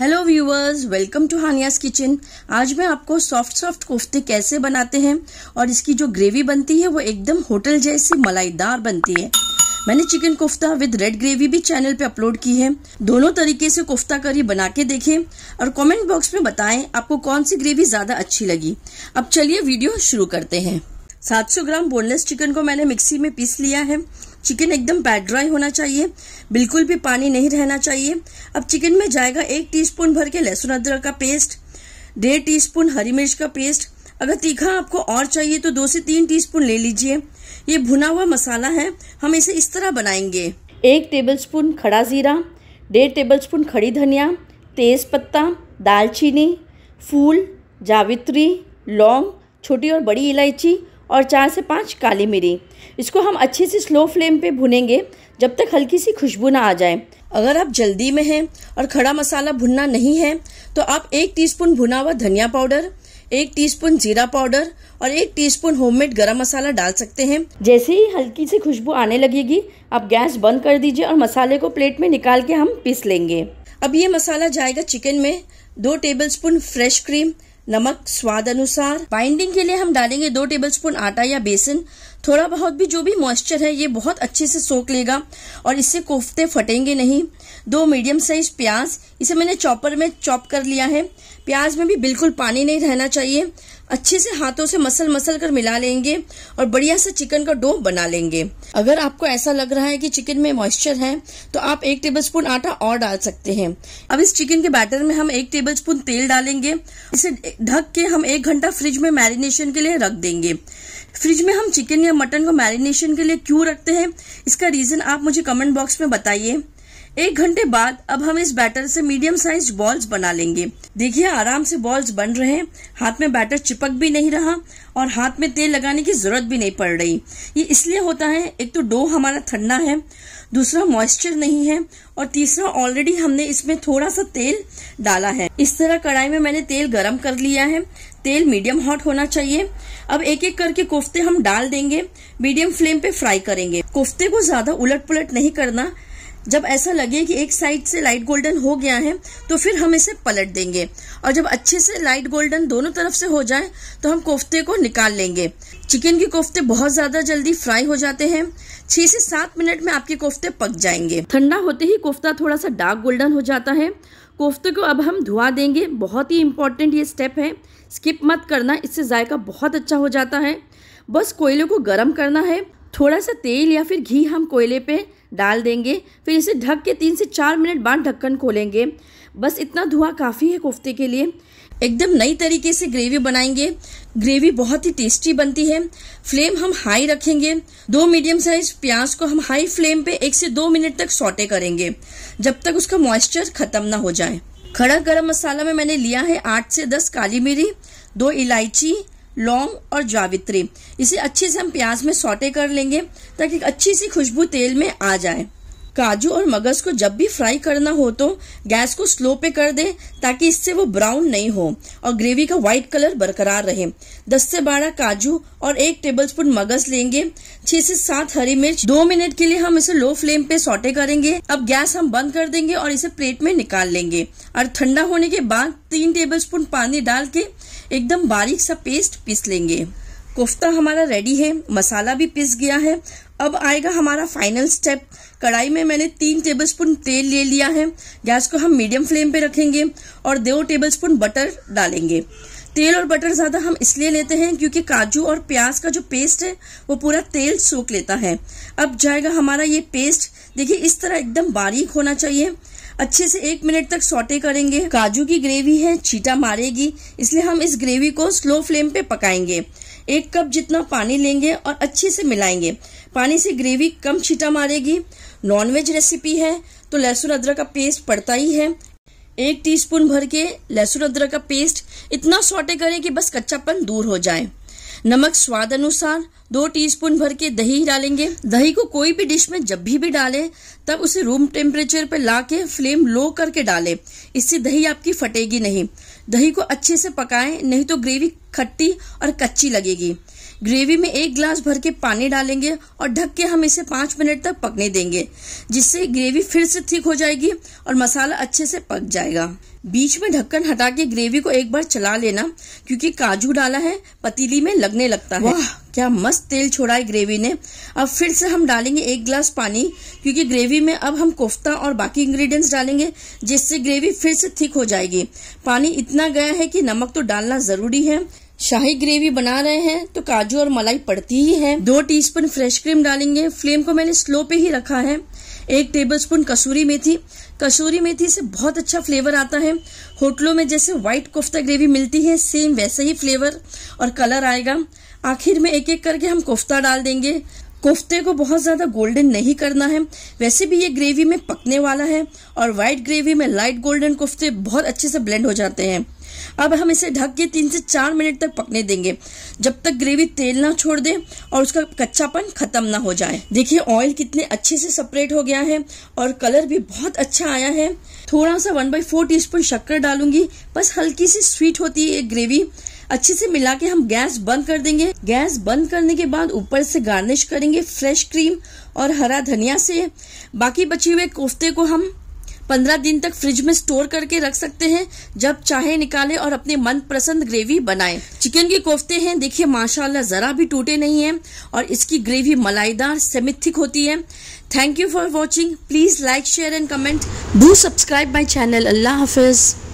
hello viewers welcome to हानियास kitchen आज मैं आपको सॉफ्ट सॉफ्ट कोफ्ते कैसे बनाते हैं और इसकी जो ग्रेवी बनती है वो एकदम होटल जैसी मलाईदार बनती है मैंने chicken kofta with red gravy भी चैनल पे अपलोड की है दोनों तरीके से कोफ्ता करी बना के देखे और कमेंट बॉक्स में बताएं आपको कौन सी ग्रेवी ज्यादा अच्छी लगी अब चलिए वीडियो शुरू करते हैं 700 ग्राम बोनलेस चिकन को मैंने मिक्सी में पीस लिया है चिकन एकदम पैड ड्राई होना चाहिए बिल्कुल भी पानी नहीं रहना चाहिए अब चिकन में जाएगा एक टीस्पून भर के लहसुन अदरक का पेस्ट डेढ़ टीस्पून हरी मिर्च का पेस्ट अगर तीखा आपको और चाहिए तो दो से तीन टीस्पून ले लीजिए ये भुना हुआ मसाला है हम इसे इस तरह बनाएंगे एक टेबलस्पून खड़ा ज़ीरा डेढ़ टेबलस्पून खड़ी धनिया तेज़ पत्ता दालचीनी फूल जावित्री लौंग छोटी और बड़ी इलायची और चार से पाँच काली मिरी इसको हम अच्छे से स्लो फ्लेम पे भुनेंगे जब तक हल्की सी खुशबू ना आ जाए अगर आप जल्दी में हैं और खड़ा मसाला भुनना नहीं है तो आप एक टीस्पून भुना हुआ धनिया पाउडर एक टीस्पून जीरा पाउडर और एक टीस्पून होममेड गरम मसाला डाल सकते हैं जैसे ही हल्की सी खुशबू आने लगेगी आप गैस बंद कर दीजिए और मसाले को प्लेट में निकाल के हम पीस लेंगे अब ये मसाला जाएगा चिकन में दो टेबलस्पून फ्रेश क्रीम नमक स्वाद अनुसार बाइंडिंग के लिए हम डालेंगे दो टेबलस्पून आटा या बेसन थोड़ा बहुत भी जो भी मॉइस्चर है ये बहुत अच्छे से सोख लेगा और इससे कोफ्ते फटेंगे नहीं दो मीडियम साइज प्याज इसे मैंने चॉपर में चॉप कर लिया है प्याज में भी बिल्कुल पानी नहीं रहना चाहिए अच्छे से हाथों से मसल मसल कर मिला लेंगे और बढ़िया सा चिकन का डो बना लेंगे अगर आपको ऐसा लग रहा है कि चिकन में मॉइस्चर है तो आप एक टेबलस्पून आटा और डाल सकते हैं अब इस चिकन के बैटर में हम एक टेबलस्पून तेल डालेंगे इसे ढक के हम एक घंटा फ्रिज में मैरिनेशन के लिए रख देंगे फ्रिज में हम चिकन या मटन को मैरिनेशन के लिए क्यूँ रखते हैं इसका रीजन आप मुझे कमेंट बॉक्स में बताइए एक घंटे बाद अब हम इस बैटर से मीडियम साइज बॉल्स बना लेंगे देखिए आराम से बॉल्स बन रहे हैं हाथ में बैटर चिपक भी नहीं रहा और हाथ में तेल लगाने की जरूरत भी नहीं पड़ रही ये इसलिए होता है एक तो डो हमारा ठंडा है दूसरा मॉइस्चर नहीं है और तीसरा ऑलरेडी हमने इसमें थोड़ा सा तेल डाला है इस तरह कढ़ाई में मैंने तेल गर्म कर लिया है तेल मीडियम हॉट होना चाहिए अब एक एक करके कोफ्ते हम डाल देंगे मीडियम फ्लेम पे फ्राई करेंगे कोफ्ते को ज्यादा उलट पुलट नहीं करना जब ऐसा लगे कि एक साइड से लाइट गोल्डन हो गया है तो फिर हम इसे पलट देंगे और जब अच्छे से लाइट गोल्डन दोनों तरफ से हो जाए तो हम कोफ्ते को निकाल लेंगे चिकन के कोफ्ते बहुत ज्यादा जल्दी फ्राई हो जाते हैं छह से सात मिनट में आपके कोफ्ते पक जाएंगे ठंडा होते ही कोफ्ता थोड़ा सा डार्क गोल्डन हो जाता है कोफ्ते को अब हम धुआ देंगे बहुत ही इंपॉर्टेंट ये स्टेप है स्किप मत करना इससे जायका बहुत अच्छा हो जाता है बस कोयले को गर्म करना है थोड़ा सा तेल या फिर घी हम कोयले पे डाल देंगे फिर इसे ढक के तीन से चार मिनट बाद ढक्कन खोलेंगे बस इतना धुआं काफ़ी है कोफ्ते के लिए एकदम नई तरीके से ग्रेवी बनाएंगे ग्रेवी बहुत ही टेस्टी बनती है फ्लेम हम हाई रखेंगे दो मीडियम साइज प्याज को हम हाई फ्लेम पे एक से दो मिनट तक सौटे करेंगे जब तक उसका मॉइस्चर खत्म ना हो जाए खड़ा गरम मसाला में मैंने लिया है आठ से दस काली मिरी दो इलायची लौंग और जावित्री इसे अच्छे से हम प्याज में सोटे कर लेंगे ताकि अच्छी सी खुशबू तेल में आ जाए काजू और मगज को जब भी फ्राई करना हो तो गैस को स्लो पे कर दें ताकि इससे वो ब्राउन नहीं हो और ग्रेवी का व्हाइट कलर बरकरार रहे 10 से 12 काजू और एक टेबलस्पून मगज लेंगे 6 से 7 हरी मिर्च दो मिनट के लिए हम इसे लो फ्लेम पे सोटे करेंगे अब गैस हम बंद कर देंगे और इसे प्लेट में निकाल लेंगे और ठंडा होने के बाद तीन टेबल पानी डाल के एकदम बारीक सा पेस्ट पीस लेंगे कोफ्ता हमारा रेडी है मसाला भी पिस गया है अब आएगा हमारा फाइनल स्टेप कढ़ाई में मैंने तीन टेबलस्पून तेल ले लिया है गैस को हम मीडियम फ्लेम पे रखेंगे और दो टेबलस्पून बटर डालेंगे तेल और बटर ज़्यादा हम इसलिए लेते हैं क्योंकि काजू और प्याज का जो पेस्ट है वो पूरा तेल सूख लेता है अब जाएगा हमारा ये पेस्ट देखिए इस तरह एकदम बारीक होना चाहिए अच्छे से एक मिनट तक सोटे करेंगे काजू की ग्रेवी है छीटा मारेगी इसलिए हम इस ग्रेवी को स्लो फ्लेम पे पकाएंगे एक कप जितना पानी लेंगे और अच्छे से मिलाएंगे पानी से ग्रेवी कम छीटा मारेगी नॉनवेज रेसिपी है तो लहसुन अदरक का पेस्ट पड़ता ही है एक टीस्पून भर के लहसुन अदरक का पेस्ट इतना सोटे करें कि बस कच्चापन दूर हो जाए नमक स्वाद अनुसार दो टीस्पून भर के दही डालेंगे दही को कोई भी डिश में जब भी भी डालें तब उसे रूम टेम्परेचर पर ला के फ्लेम लो करके डालें इससे दही आपकी फटेगी नहीं दही को अच्छे से पकाएं नहीं तो ग्रेवी खट्टी और कच्ची लगेगी ग्रेवी में एक ग्लास भर के पानी डालेंगे और ढक के हम इसे पाँच मिनट तक पकने देंगे जिससे ग्रेवी फिर से थिक हो जाएगी और मसाला अच्छे से पक जाएगा बीच में ढक्कन हटा के ग्रेवी को एक बार चला लेना क्योंकि काजू डाला है पतीली में लगने लगता है क्या मस्त तेल छोड़ा है ग्रेवी ने अब फिर से हम डालेंगे एक ग्लास पानी क्योंकि ग्रेवी में अब हम कोफ्ता और बाकी इंग्रेडिएंट्स डालेंगे जिससे ग्रेवी फिर से थिक हो जाएगी पानी इतना गया है कि नमक तो डालना जरूरी है शाही ग्रेवी बना रहे हैं तो काजू और मलाई पड़ती ही है दो टीस्पून फ्रेश क्रीम डालेंगे फ्लेम को मैंने स्लो पे ही रखा है एक टेबलस्पून कसूरी मेथी कसूरी मेथी से बहुत अच्छा फ्लेवर आता है होटलों में जैसे व्हाइट कोफ्ता ग्रेवी मिलती है सेम वैसे ही फ्लेवर और कलर आएगा आखिर में एक एक करके हम कोफ्ता डाल देंगे कोफ्ते को बहुत ज़्यादा गोल्डन नहीं करना है वैसे भी ये ग्रेवी में पकने वाला है और व्हाइट ग्रेवी में लाइट गोल्डन कोफ्ते बहुत अच्छे से ब्लेंड हो जाते हैं अब हम इसे ढक के तीन से चार मिनट तक पकने देंगे जब तक ग्रेवी तेल ना छोड़ दे और उसका कच्चापन खत्म ना हो जाए देखिए ऑयल कितने अच्छे से सेपरेट हो गया है और कलर भी बहुत अच्छा आया है थोड़ा सा one by four teaspoon शक्कर डालूंगी बस हल्की सी स्वीट होती है ये ग्रेवी अच्छे से मिला के हम गैस बंद कर देंगे गैस बंद करने के बाद ऊपर से गार्निश करेंगे फ्रेश क्रीम और हरा धनिया से बाकी बचे हुए कोफ्ते को हम पंद्रह दिन तक फ्रिज में स्टोर करके रख सकते हैं जब चाहे निकाले और अपने मन पसंद ग्रेवी बनाए चिकन के कोफ्ते हैं देखिए माशाल्लाह जरा भी टूटे नहीं है और इसकी ग्रेवी मलाईदार सेमिथिक होती है thank you for watching please like share and comment do subscribe my channel अल्लाह हाफिज़